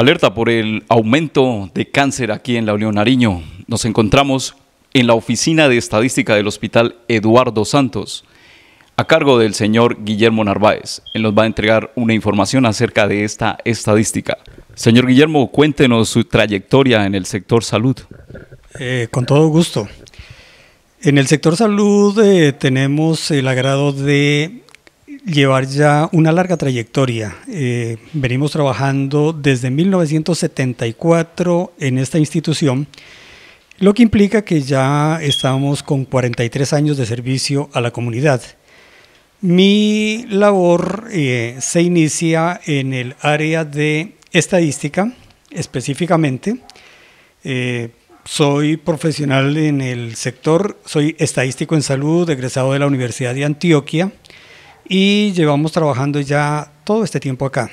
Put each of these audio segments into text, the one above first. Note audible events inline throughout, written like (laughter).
Alerta por el aumento de cáncer aquí en la Unión Nariño. Nos encontramos en la oficina de estadística del Hospital Eduardo Santos, a cargo del señor Guillermo Narváez. Él nos va a entregar una información acerca de esta estadística. Señor Guillermo, cuéntenos su trayectoria en el sector salud. Eh, con todo gusto. En el sector salud eh, tenemos el agrado de llevar ya una larga trayectoria. Eh, venimos trabajando desde 1974 en esta institución, lo que implica que ya estamos con 43 años de servicio a la comunidad. Mi labor eh, se inicia en el área de estadística, específicamente. Eh, soy profesional en el sector, soy estadístico en salud, egresado de la Universidad de Antioquia y llevamos trabajando ya todo este tiempo acá.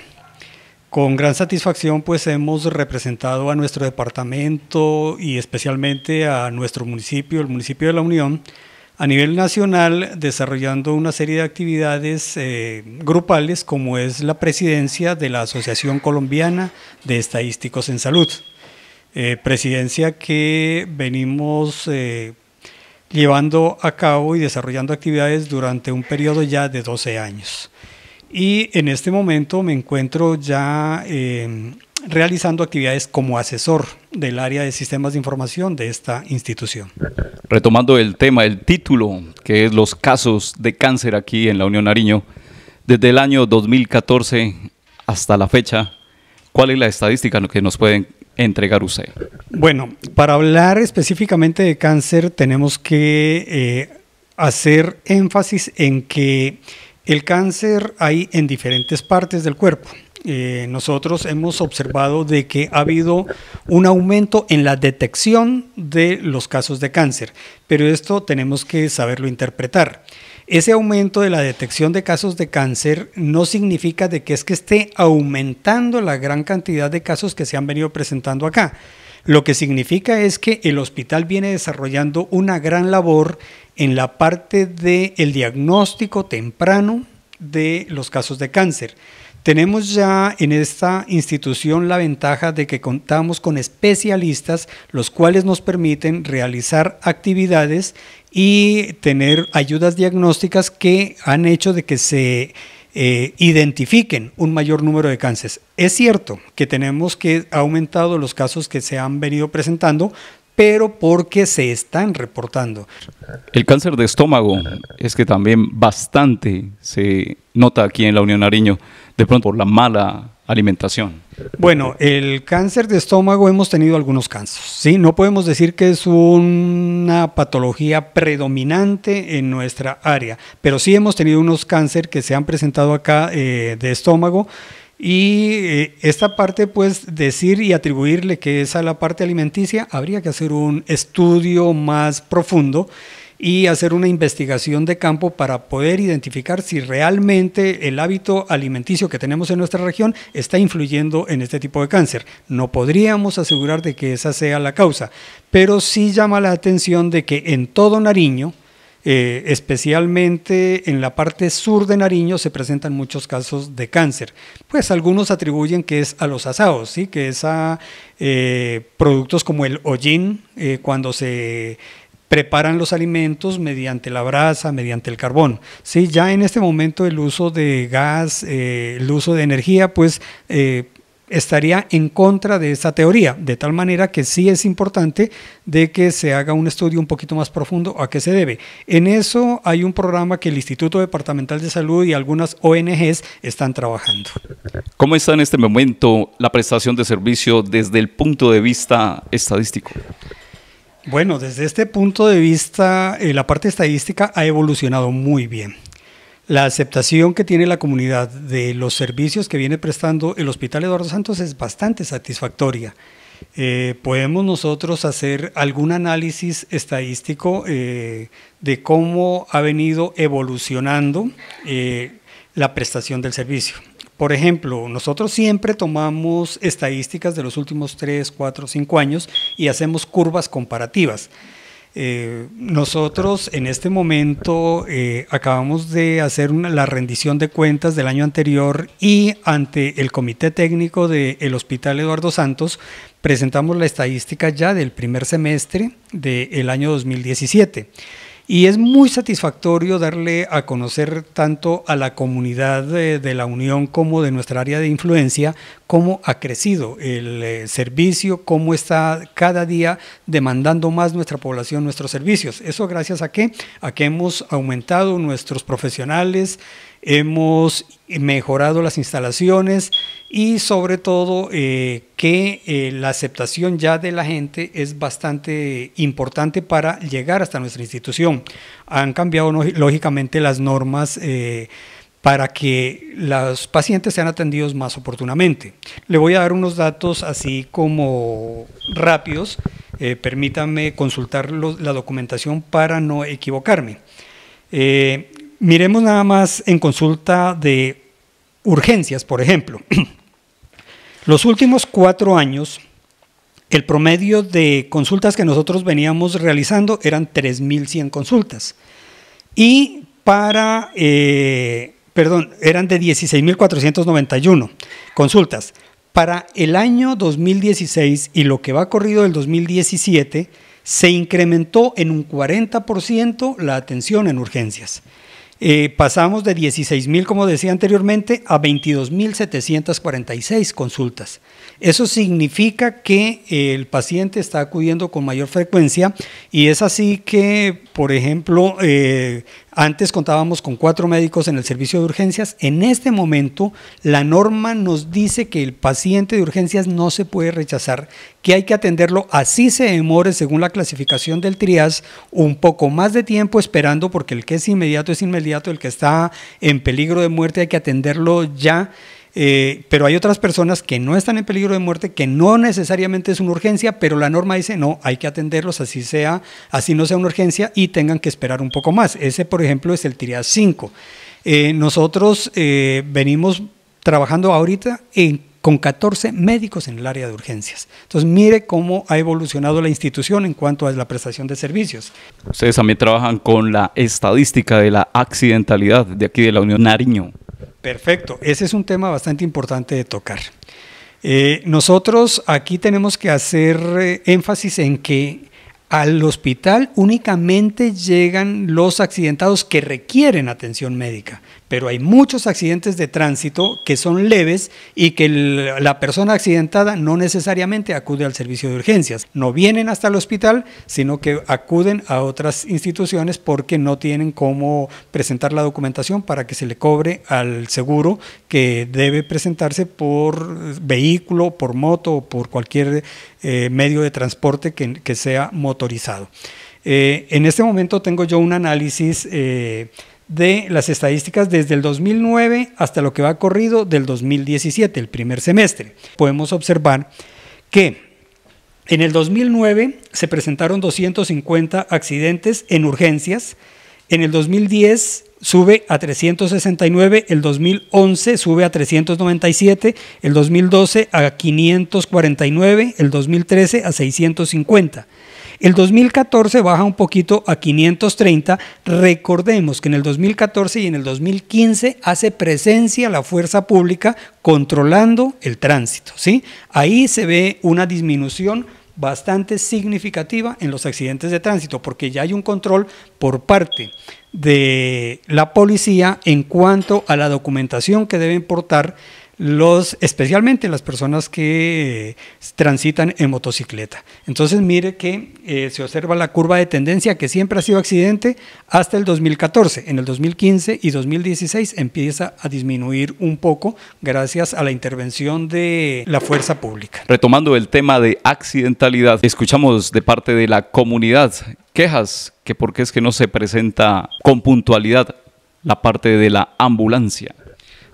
Con gran satisfacción pues hemos representado a nuestro departamento y especialmente a nuestro municipio, el municipio de La Unión, a nivel nacional desarrollando una serie de actividades eh, grupales como es la presidencia de la Asociación Colombiana de Estadísticos en Salud, eh, presidencia que venimos eh, llevando a cabo y desarrollando actividades durante un periodo ya de 12 años. Y en este momento me encuentro ya em, realizando actividades como asesor del área de sistemas de información de esta institución. Retomando el tema, el título, que es los casos de cáncer aquí en la Unión Nariño, desde el año 2014 hasta la fecha, ¿cuál es la estadística que nos pueden entregar Bueno, para hablar específicamente de cáncer tenemos que eh, hacer énfasis en que el cáncer hay en diferentes partes del cuerpo. Eh, nosotros hemos observado de que ha habido un aumento en la detección de los casos de cáncer, pero esto tenemos que saberlo interpretar ese aumento de la detección de casos de cáncer no significa de que es que esté aumentando la gran cantidad de casos que se han venido presentando acá. Lo que significa es que el hospital viene desarrollando una gran labor en la parte del el diagnóstico temprano de los casos de cáncer. Tenemos ya en esta institución la ventaja de que contamos con especialistas, los cuales nos permiten realizar actividades y tener ayudas diagnósticas que han hecho de que se eh, identifiquen un mayor número de cánceres. Es cierto que tenemos que ha aumentado los casos que se han venido presentando, pero porque se están reportando. El cáncer de estómago es que también bastante se nota aquí en la Unión Nariño, de pronto la mala alimentación? Bueno, el cáncer de estómago hemos tenido algunos cánceres, ¿sí? No podemos decir que es una patología predominante en nuestra área, pero sí hemos tenido unos cánceres que se han presentado acá eh, de estómago. Y eh, esta parte, pues decir y atribuirle que es a la parte alimenticia, habría que hacer un estudio más profundo y hacer una investigación de campo para poder identificar si realmente el hábito alimenticio que tenemos en nuestra región está influyendo en este tipo de cáncer. No podríamos asegurar de que esa sea la causa, pero sí llama la atención de que en todo Nariño, eh, especialmente en la parte sur de Nariño se presentan muchos casos de cáncer. Pues algunos atribuyen que es a los asados, que es a eh, productos como el hollín, eh, cuando se preparan los alimentos mediante la brasa, mediante el carbón. ¿sí? Ya en este momento el uso de gas, eh, el uso de energía, pues eh, estaría en contra de esa teoría, de tal manera que sí es importante de que se haga un estudio un poquito más profundo a qué se debe. En eso hay un programa que el Instituto Departamental de Salud y algunas ONGs están trabajando. ¿Cómo está en este momento la prestación de servicio desde el punto de vista estadístico? Bueno, desde este punto de vista, eh, la parte estadística ha evolucionado muy bien. La aceptación que tiene la comunidad de los servicios que viene prestando el Hospital Eduardo Santos es bastante satisfactoria. Eh, podemos nosotros hacer algún análisis estadístico eh, de cómo ha venido evolucionando la prestación del servicio. Por ejemplo, nosotros siempre tomamos estadísticas de los últimos 3, 4, 5 años y hacemos curvas comparativas. Eh, nosotros en este momento eh, acabamos de hacer la rendición de cuentas del año anterior y ante el comité técnico del Hospital Eduardo Santos presentamos la estadística ya del primer semestre del año 2017. Y es muy satisfactorio darle a conocer tanto a la comunidad de, la Unión como de nuestra área de influencia cómo ha crecido el eh, servicio, cómo está cada día demandando más nuestra población nuestros servicios. Eso gracias a qué? A que hemos aumentado nuestros profesionales hemos mejorado las instalaciones y sobre todo eh, que eh, la aceptación ya de la gente es bastante importante para llegar hasta nuestra institución. Han cambiado lógicamente las normas. Eh, para que los pacientes sean atendidos más oportunamente. Le voy a dar unos datos así como rápidos. permítanme consultar la documentación para no equivocarme. Miremos nada más en consulta de urgencias, por ejemplo. (clears throat) Los últimos cuatro años, el promedio de consultas que nosotros veníamos realizando eran 3.100 consultas. Y para, eh, perdón, eran de 16.491 consultas. Para el año 2016 y lo que va corrido del 2017, se incrementó en un 40% la atención en urgencias. Eh, pasamos de 16.000, como decía anteriormente, a 22.746 consultas. Eso significa que eh, el paciente está acudiendo con mayor frecuencia y es así que, por ejemplo, eh, antes contábamos con cuatro médicos en el servicio de urgencias. En este momento, la norma nos dice que el paciente de urgencias no se puede rechazar, que hay que atenderlo así se demore, según la clasificación del TRIAS, un poco más de tiempo esperando, porque el que es inmediato es inmediato, el que está en peligro de muerte hay que atenderlo ya. Eh, pero hay otras personas que no están en peligro de muerte, que no necesariamente es una urgencia, pero la norma dice no, hay que atenderlos, así sea, así no sea una urgencia y tengan que esperar un poco más. Ese, por ejemplo, es el TIRIAS 5. Eh, nosotros eh, venimos trabajando ahorita con 14 médicos en el área de urgencias. Entonces, mire cómo ha evolucionado la institución en cuanto a la prestación de servicios. Ustedes también trabajan con la estadística de la accidentalidad de aquí de la Unión Nariño. Perfecto, ese es un tema bastante importante de tocar. Eh, nosotros aquí tenemos que hacer eh, énfasis en que al hospital únicamente llegan los accidentados que requieren atención médica, pero hay muchos accidentes de tránsito que son leves y que la persona accidentada no necesariamente acude al servicio de urgencias. No vienen hasta el hospital, sino que acuden a otras instituciones porque no tienen cómo presentar la documentación para que se le cobre al seguro que debe presentarse por vehículo, por moto o por cualquier eh, medio de transporte que, sea motorizado. Eh, en este momento tengo yo un análisis eh, de las estadísticas desde el 2009 hasta lo que va corrido del 2017, el primer semestre. Podemos observar que en el 2009 se presentaron 250 accidentes en urgencias, en el 2010 sube a 369, el 2011 sube a 397, el 2012 a 549, el 2013 a 650. El 2014 baja un poquito a 530. Recordemos que en el 2014 y en el 2015 hace presencia la fuerza pública controlando el tránsito. ¿sí? Ahí se ve una disminución bastante significativa en los accidentes de tránsito, porque ya hay un control por parte de la policía en cuanto a la documentación que deben portar los, especialmente las personas que eh, transitan en motocicleta. Entonces mire que eh, se observa la curva de tendencia que siempre ha sido accidente hasta el 2014. En el 2015 y 2016 empieza a disminuir un poco gracias a la intervención de la fuerza pública. Retomando el tema de accidentalidad, escuchamos de parte de la comunidad quejas que porque es que no se presenta con puntualidad la parte de la ambulancia.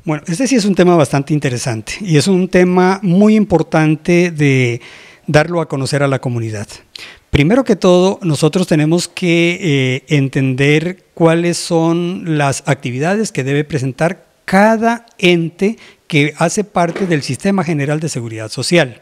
Bueno, este sí es un tema bastante interesante y es un tema muy importante de darlo a conocer a la comunidad. Primero que todo, nosotros tenemos que eh, entender cuáles son las actividades que debe presentar cada ente que hace parte del Sistema General de Seguridad Social.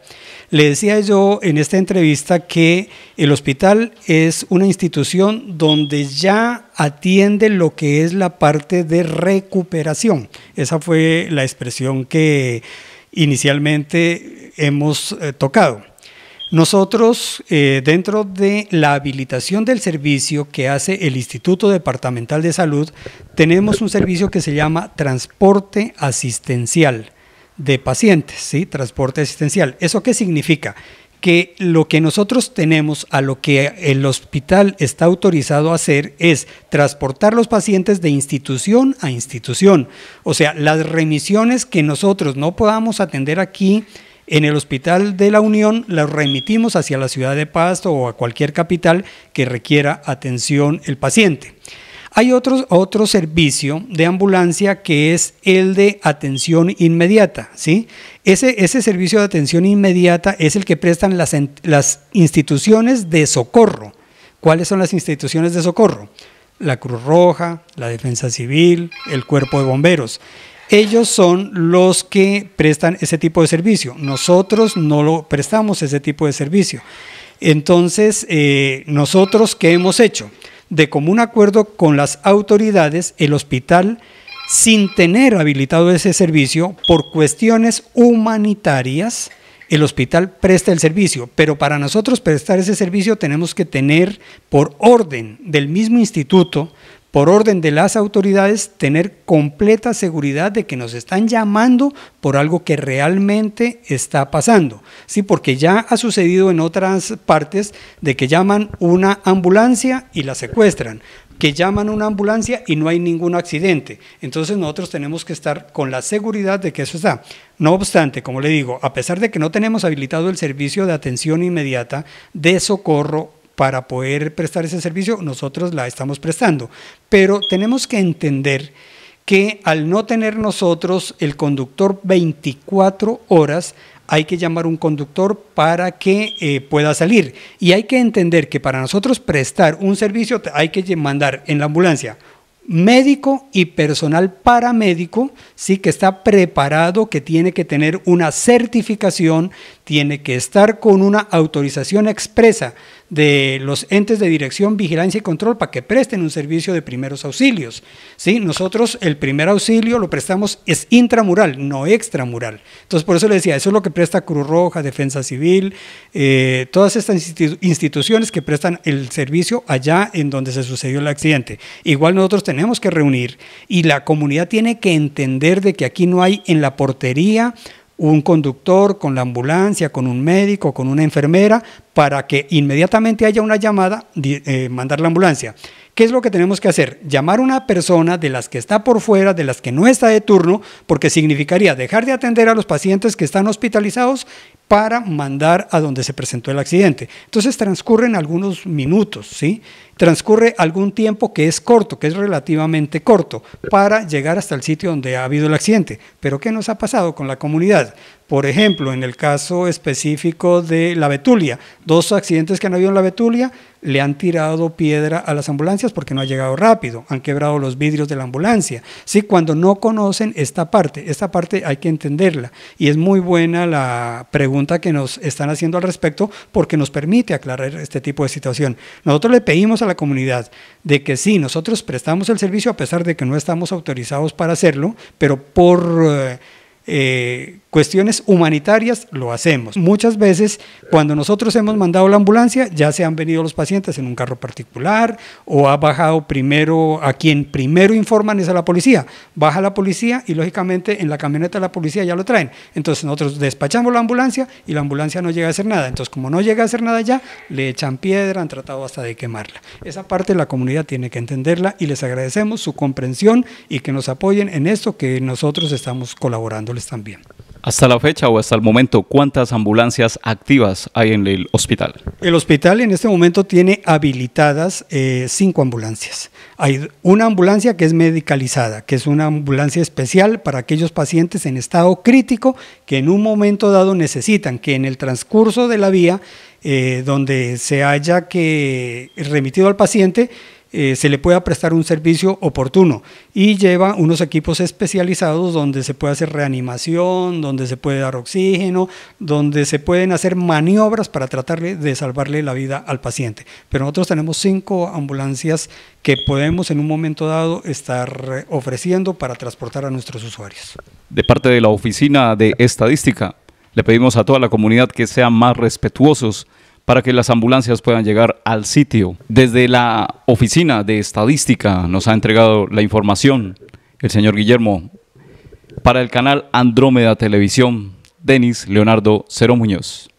Le decía yo en esta entrevista que el hospital es una institución donde ya atiende lo que es la parte de recuperación. Esa fue la expresión que inicialmente hemos eh, tocado. Nosotros, eh, dentro de la habilitación del servicio que hace el Instituto Departamental de Salud, tenemos un servicio que se llama transporte asistencial de pacientes, ¿sí? Transporte asistencial. ¿Eso qué significa? que lo que nosotros tenemos a lo que el hospital está autorizado a hacer es transportar los pacientes de institución a institución. O sea, las remisiones que nosotros no podamos atender aquí en el Hospital de la Unión la remitimos hacia la ciudad de Pasto o a cualquier capital que requiera atención el paciente. Hay otro, otro servicio de ambulancia que es el de atención inmediata. ¿sí? Ese, ese servicio de atención inmediata es el que prestan las, las instituciones de socorro. ¿Cuáles son las instituciones de socorro? La Cruz Roja, la Defensa Civil, el Cuerpo de Bomberos ellos son los que prestan ese tipo de servicio. Nosotros no lo prestamos ese tipo de servicio. Entonces, eh, nosotros, ¿qué hemos hecho? De común acuerdo con las autoridades, el hospital, sin tener habilitado ese servicio, por cuestiones humanitarias, el hospital presta el servicio, pero para nosotros prestar ese servicio tenemos que tener por orden del mismo instituto por orden de las autoridades, tener completa seguridad de que nos están llamando por algo que realmente está pasando. Sí, porque ya ha sucedido en otras partes de que llaman una ambulancia y la secuestran que llaman una ambulancia y no hay ningún accidente. Entonces nosotros tenemos que estar con la seguridad de que eso está. No obstante, como le digo, a pesar de que no tenemos habilitado el servicio de atención inmediata, de socorro para poder prestar ese servicio, nosotros la estamos prestando. Pero tenemos que entender que al no tener nosotros el conductor 24 horas, hay que llamar un conductor para que eh, pueda salir. Y hay que entender que para nosotros prestar un servicio hay que mandar en la ambulancia médico y personal paramédico, sí que está preparado, que tiene que tener una certificación, tiene que estar con una autorización expresa de los entes de dirección, vigilancia y control para que presten un servicio de primeros auxilios. ¿sí? Nosotros el primer auxilio lo prestamos es intramural, no extramural. Entonces por eso le decía, eso es lo que presta Cruz Roja, Defensa Civil, eh, todas estas instituciones que prestan el servicio allá en donde se sucedió el accidente. Igual nosotros tenemos que reunir y la comunidad tiene que entender de que aquí no hay en la portería un conductor, con la ambulancia, con un médico, con una enfermera, para que inmediatamente haya una llamada, de eh, mandar la ambulancia. ¿Qué es lo que tenemos que hacer? Llamar a una persona de las que está por fuera, de las que no está de turno, porque significaría dejar de atender a los pacientes que están hospitalizados para mandar a donde se presentó el accidente. Entonces transcurren algunos minutos, ¿sí? Transcurre algún tiempo que es corto, que es relativamente corto, para llegar hasta el sitio donde ha habido el accidente. Pero ¿qué nos ha pasado con la comunidad? Por ejemplo, en el caso específico de la Betulia, dos accidentes que han habido en la Betulia le han tirado piedra a las ambulancias porque no ha llegado rápido, han quebrado los vidrios de la ambulancia. Sí, cuando no conocen esta parte, esta parte hay que entenderla. Y es muy buena la pregunta que nos están haciendo al respecto porque nos permite aclarar este tipo de situación. Nosotros le pedimos a la comunidad de que sí, nosotros prestamos el servicio a pesar de que no estamos autorizados para hacerlo, pero por... Eh, eh, cuestiones humanitarias, lo hacemos. Muchas veces cuando nosotros hemos mandado la ambulancia, ya se han venido los pacientes en un carro particular o ha bajado primero, a quien primero informan es a la policía. Baja la policía y lógicamente en la camioneta de la policía ya lo traen. Entonces nosotros despachamos la ambulancia y la ambulancia no llega a hacer nada. Entonces como no llega a hacer nada ya, le echan piedra, han tratado hasta de quemarla. Esa parte la comunidad tiene que entenderla y les agradecemos su comprensión y que nos apoyen en esto que nosotros estamos colaborando también. Hasta la fecha o hasta el momento, ¿cuántas ambulancias activas hay en el hospital? El hospital en este momento tiene habilitadas eh, cinco ambulancias. Hay una ambulancia que es medicalizada, que es una ambulancia especial para aquellos pacientes en estado crítico que en un momento dado necesitan que en el transcurso de la vía eh, donde se haya que remitido al paciente eh, se le pueda prestar un servicio oportuno y lleva unos equipos especializados donde se puede hacer reanimación, donde se puede dar oxígeno, donde se pueden hacer maniobras para tratarle de salvarle la vida al paciente. Pero nosotros tenemos cinco ambulancias que podemos en un momento dado estar ofreciendo para transportar a nuestros usuarios. De parte de la Oficina de Estadística, le pedimos a toda la comunidad que sean más respetuosos para que las ambulancias puedan llegar al sitio. Desde la oficina de estadística nos ha entregado la información el señor Guillermo para el canal Andrómeda Televisión, Denis Leonardo Cero Muñoz.